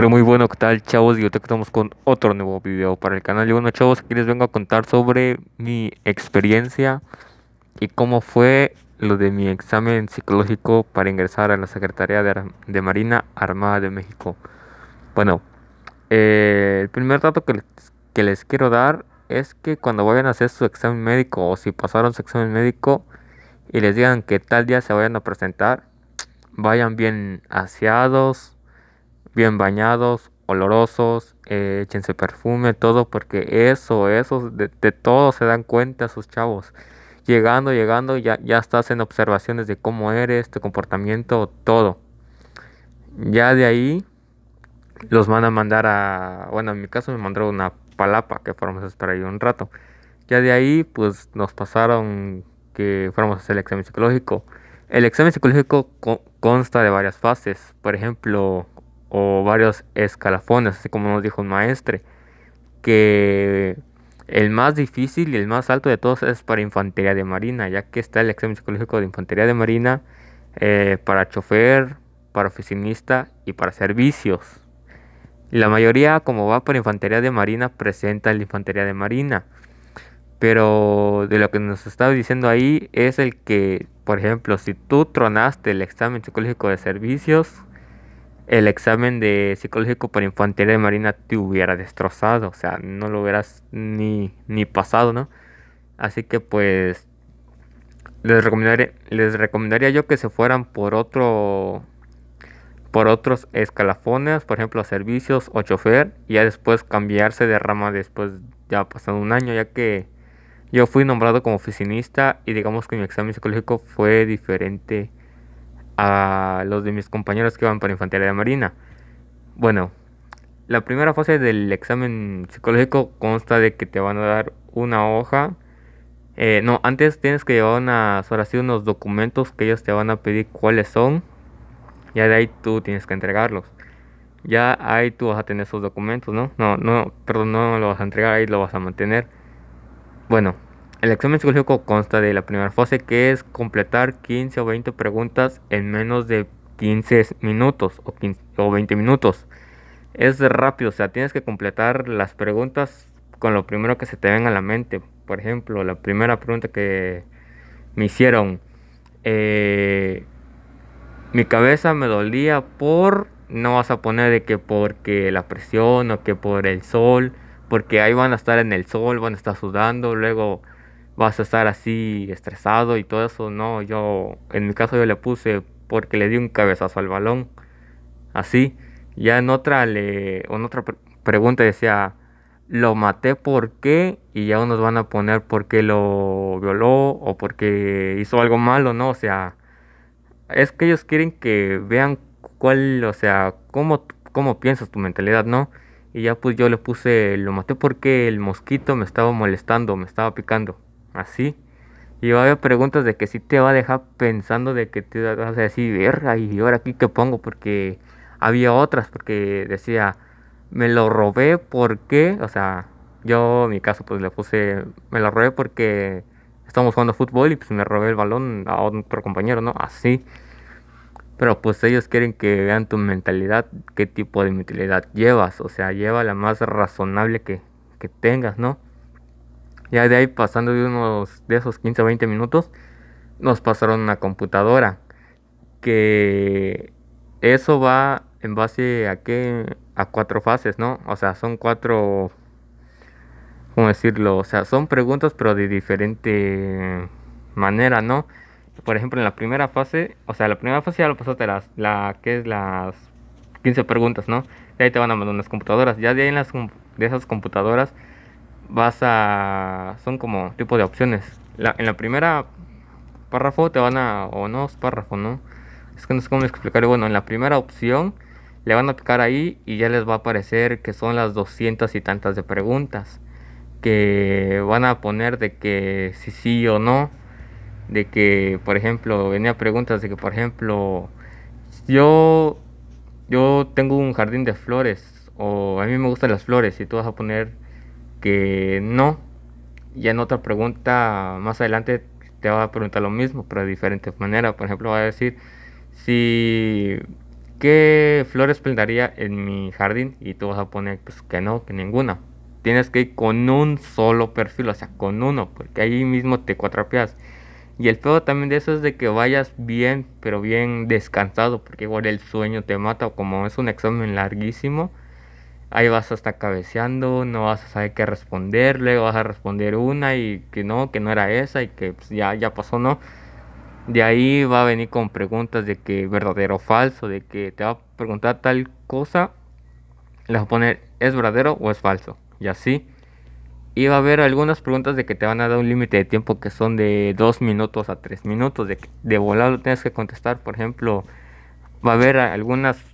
Pero muy bueno, ¿qué tal chavos? Y te estamos con otro nuevo video para el canal. Y bueno chavos, aquí les vengo a contar sobre mi experiencia y cómo fue lo de mi examen psicológico para ingresar a la Secretaría de, Marina Armada de México. Bueno, eh, el primer dato que les, que les quiero dar es que cuando vayan a hacer su examen médico o si pasaron su examen médico y les digan que tal día se vayan a presentar, vayan bien aseados bien bañados, olorosos, eh, échense perfume, todo, porque eso, eso, de, todo se dan cuenta sus chavos. Llegando, llegando, ya, ya estás en observaciones de cómo eres, tu comportamiento, todo. Ya de ahí los van a mandar a, bueno, en mi caso me mandaron una palapa que fuéramos a esperar ahí un rato. Ya de ahí, pues nos pasaron que fuéramos a hacer el examen psicológico. El examen psicológico consta de varias fases. Por ejemplo, o varios escalafones, así como nos dijo un maestre, que el más difícil y el más alto de todos es para infantería de marina, ya que está el examen psicológico de infantería de marina eh, para chofer, para oficinista y para servicios. La mayoría, como va para infantería de marina, presenta la infantería de marina. Pero de lo que nos estaba diciendo ahí es el que, por ejemplo, si tú tronaste el examen psicológico de servicios, el examen de psicológico para infantería de marina te hubiera destrozado, o sea, no lo hubieras ni, ni pasado, ¿no? Así que pues les recomendaría, les recomendaría yo que se fueran por otro por otros escalafones, por ejemplo, a servicios o chofer, y ya después cambiarse de rama después ya pasado un año, ya que yo fui nombrado como oficinista y digamos que mi examen psicológico fue diferente a los de mis compañeros que van para Infantería de Marina. Bueno, la primera fase del examen psicológico consta de que te van a dar una hoja. Eh, no, antes tienes que llevar unas, ahora sí, unos documentos que ellos te van a pedir cuáles son. Ya de ahí tú tienes que entregarlos. Ya ahí tú vas a tener esos documentos, ¿no? No, no, perdón, no lo vas a entregar, ahí lo vas a mantener. Bueno, el examen psicológico consta de la primera fase que es completar 15 o 20 preguntas en menos de 15 minutos o, 20 minutos. Es rápido, o sea, tienes que completar las preguntas con lo primero que se te venga a la mente. Por ejemplo, la primera pregunta que me hicieron, eh, mi cabeza me dolía por, no vas a poner de que porque la presión o que por el sol, porque ahí van a estar en el sol, van a estar sudando, luego vas a estar así estresado y todo eso. No, yo, en mi caso yo le puse porque le di un cabezazo al balón. Así. Ya en otra, le, en otra pregunta decía, lo maté por qué? y ya unos van a poner porque lo violó o porque hizo algo malo, ¿no? O sea, es que ellos quieren que vean cuál, o sea, cómo, cómo piensas tu mentalidad, ¿no? Y ya pues yo le puse, lo maté porque el mosquito me estaba molestando, me estaba picando así. Y va a haber preguntas de que si te va a dejar pensando de que te vas a decir, verga, y ahora aquí qué pongo, porque había otras, porque decía, me lo robé porque, o sea, yo en mi caso pues le puse, me lo robé porque estamos jugando fútbol y pues me robé el balón a otro compañero, ¿no? Así. Pero pues ellos quieren que vean tu mentalidad, qué tipo de mentalidad llevas, o sea, lleva la más razonable que tengas, ¿no? Ya de ahí pasando de unos de esos 15 o 20 minutos, nos pasaron una computadora. Que eso va en base a qué? A cuatro fases, ¿no? O sea, son cuatro, ¿cómo decirlo? O sea, son preguntas pero de diferente manera, ¿no? Por ejemplo, en la primera fase, o sea, la primera fase ya lo pasaste las, la, que es las 15 preguntas, ¿no? Y ahí te van a mandar unas computadoras. Ya de ahí en las, de esas computadoras vas a... son como tipo de opciones. en la primera párrafo te van a... o no es párrafo, ¿no? Es que no sé cómo explicar. Bueno, en la primera opción le van a picar ahí y ya les va a aparecer que son las doscientas y tantas de preguntas. Que van a poner de que si sí o no. De que, por ejemplo, venía preguntas de que, por ejemplo, yo, yo tengo un jardín de flores o a mí me gustan las flores y tú vas a poner que no. Y en otra pregunta más adelante te va a preguntar lo mismo, pero de diferente manera. Por ejemplo, va a decir si qué flores plantaría en mi jardín y tú vas a poner pues que no, que ninguna. Tienes que ir con un solo perfil, o sea, con uno, porque ahí mismo te cuatrapeas. Y el peor también de eso es de que vayas bien, pero bien descansado, porque igual el sueño te mata, o como es un examen larguísimo, ahí vas a estar cabeceando, no vas a saber qué responderle, vas a responder una y que no, que no era esa y que pues, ya, ya pasó, ¿no? De ahí va a venir con preguntas de que verdadero o falso, de que te va a preguntar tal cosa, le va a poner es verdadero o es falso, y así. Y va a haber algunas preguntas de que te van a dar un límite de tiempo que son de 2 minutos a 3 minutos, de, de volar lo tienes que contestar, por ejemplo, va a haber algunas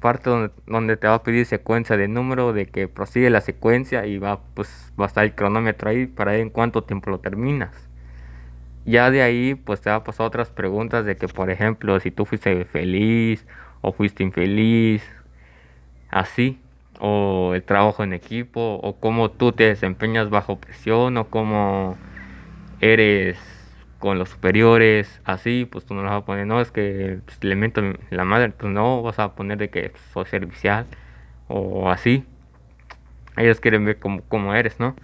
parte donde, te va a pedir secuencia de número, de que prosigue la secuencia y va, pues, va a estar el cronómetro ahí para ver en cuánto tiempo lo terminas. Ya de ahí, pues te va a pasar otras preguntas de que, por ejemplo, si tú fuiste feliz o fuiste infeliz, así, o el trabajo en equipo, o cómo tú te desempeñas bajo presión, o cómo eres con los superiores, así, pues tú no las vas a poner, no, es que pues, le la madre, Tú pues, no, vas a poner de que pues, soy servicial o así. Ellos quieren ver cómo, cómo eres, ¿no?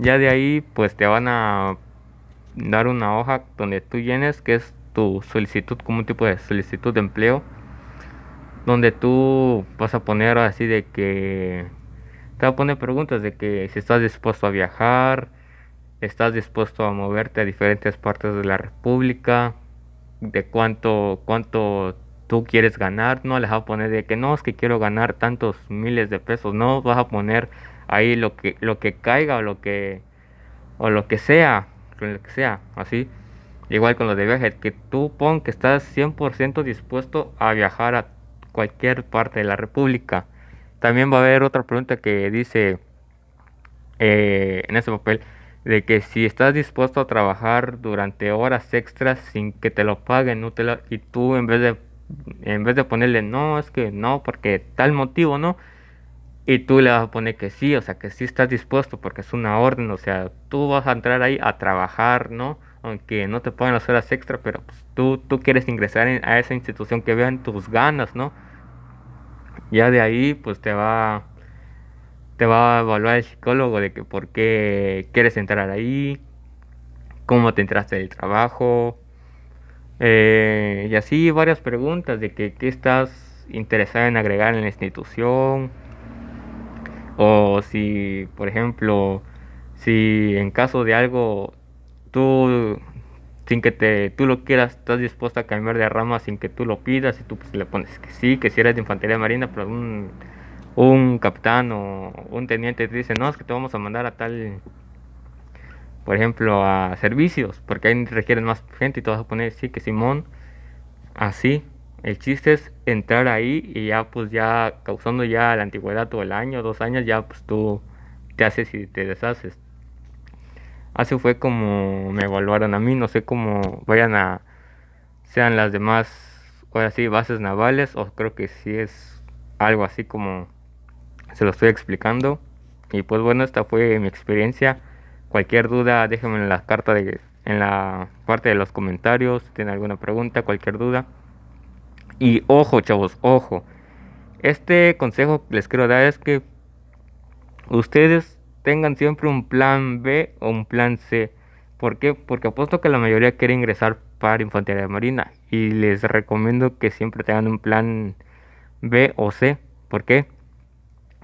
Ya de ahí, pues te van a dar una hoja donde tú llenes que es tu solicitud, como un tipo de solicitud de empleo, donde tú vas a poner así de que te va a poner preguntas de que si estás dispuesto a viajar, estás dispuesto a moverte a diferentes partes de la República, de cuánto, cuánto tú quieres ganar, no les vas a poner de que no, es que quiero ganar tantos miles de pesos, no vas a poner ahí lo que, lo que caiga o lo que, o lo que sea, que sea, así. Igual con lo de viaje, que tú pon que estás 100% dispuesto a viajar a cualquier parte de la República. También va a haber otra pregunta que dice eh, en ese papel, de que si estás dispuesto a trabajar durante horas extras sin que te lo paguen no te lo, y tú en vez de en vez de ponerle no es que no porque tal motivo no y tú le vas a poner que sí o sea que sí estás dispuesto porque es una orden o sea tú vas a entrar ahí a trabajar no aunque no te paguen las horas extras pero pues, tú tú quieres ingresar a esa institución que vean tus ganas no ya de ahí pues te va te va a evaluar el psicólogo de que por qué quieres entrar ahí, cómo te entraste del trabajo, eh, y así varias preguntas de que qué estás interesado en agregar en la institución, o si, por ejemplo, si en caso de algo tú sin que te, tú lo quieras, estás dispuesto a cambiar de rama sin que tú lo pidas y tú pues, le pones que sí, que si eres de infantería marina ...pero algún un capitán o un teniente te dice, no, es que te vamos a mandar a tal, por ejemplo, a servicios, porque ahí requieren más gente y te vas a poner, sí, que Simón, así. El chiste es entrar ahí y ya, pues ya, causando ya la antigüedad todo el año, dos años, ya, pues tú te haces y te deshaces. Así fue como me evaluaron a mí, no sé cómo vayan a, sean las demás, ahora sí, bases navales, o creo que sí es algo así como se lo estoy explicando. Y pues bueno, esta fue mi experiencia. Cualquier duda, déjenme en la carta de, en la parte de los comentarios, si tienen alguna pregunta, cualquier duda. Y ojo, chavos, ojo. Este consejo les quiero dar es que ustedes tengan siempre un plan B o un plan C. ¿Por qué? Porque apuesto que la mayoría quiere ingresar para Infantería de Marina. Y les recomiendo que siempre tengan un plan B o C. ¿Por qué?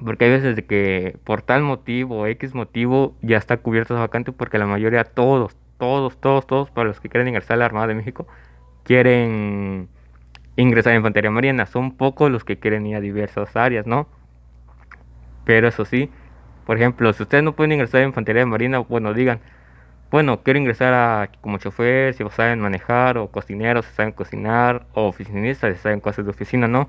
Porque hay veces de que por tal motivo X motivo ya está cubierto esa vacante porque la mayoría, todos, todos, todos, todos, para los que quieren ingresar a la Armada de México, quieren ingresar a Infantería Marina. Son pocos los que quieren ir a diversas áreas, ¿no? Pero eso sí, por ejemplo, si ustedes no pueden ingresar a Infantería Marina, bueno, digan, bueno, quiero ingresar a, como chofer, si saben manejar, o cocineros, si saben cocinar, o oficinistas, si saben cosas de oficina, ¿no?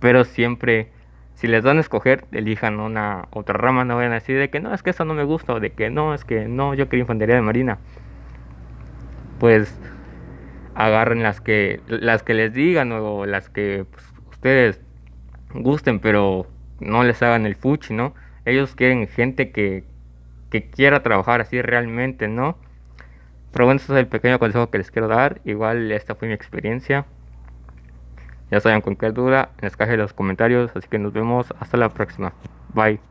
Pero siempre si les dan a escoger, elijan una otra rama, no vayan a decir de que no, es que eso no me gusta, o de que no, es que no, yo quería infantería de marina. Pues agarren las que, las que les digan o las que pues, ustedes gusten, pero no les hagan el fuchi, ¿no? Ellos quieren gente que, que quiera trabajar así realmente, ¿no? Pero bueno, ese es el pequeño consejo que les quiero dar. Igual esta fue mi experiencia. Ya saben, cualquier duda, les caje los comentarios. Así que nos vemos hasta la próxima. Bye.